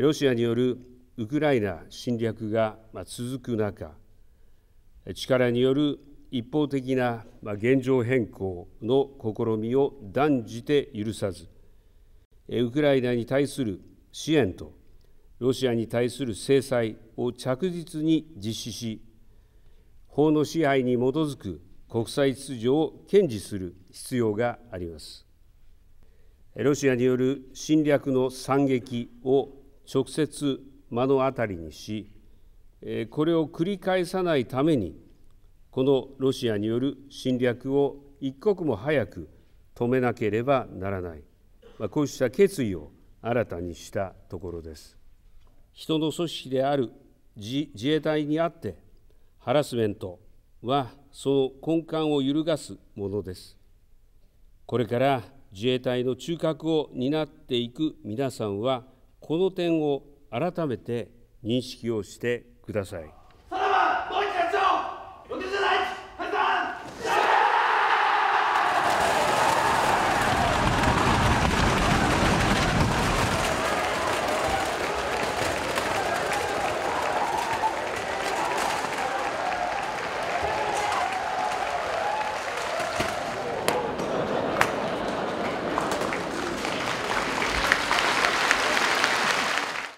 ロシアによるウクライナ侵略が続く中力による一方的な現状変更の試みを断じて許さずウクライナに対する支援とロシアに対する制裁を着実に実施し法の支配に基づく国際秩序を堅持する必要がありますロシアによる侵略の惨劇を直接目の当たりにしこれを繰り返さないためにこのロシアによる侵略を一刻も早く止めなければならない、まこうした決意を新たにしたところです人の組織である自衛隊にあってハラスメントはその根幹を揺るがすものですこれから自衛隊の中核を担っていく皆さんはこの点を改めて認識をしてください。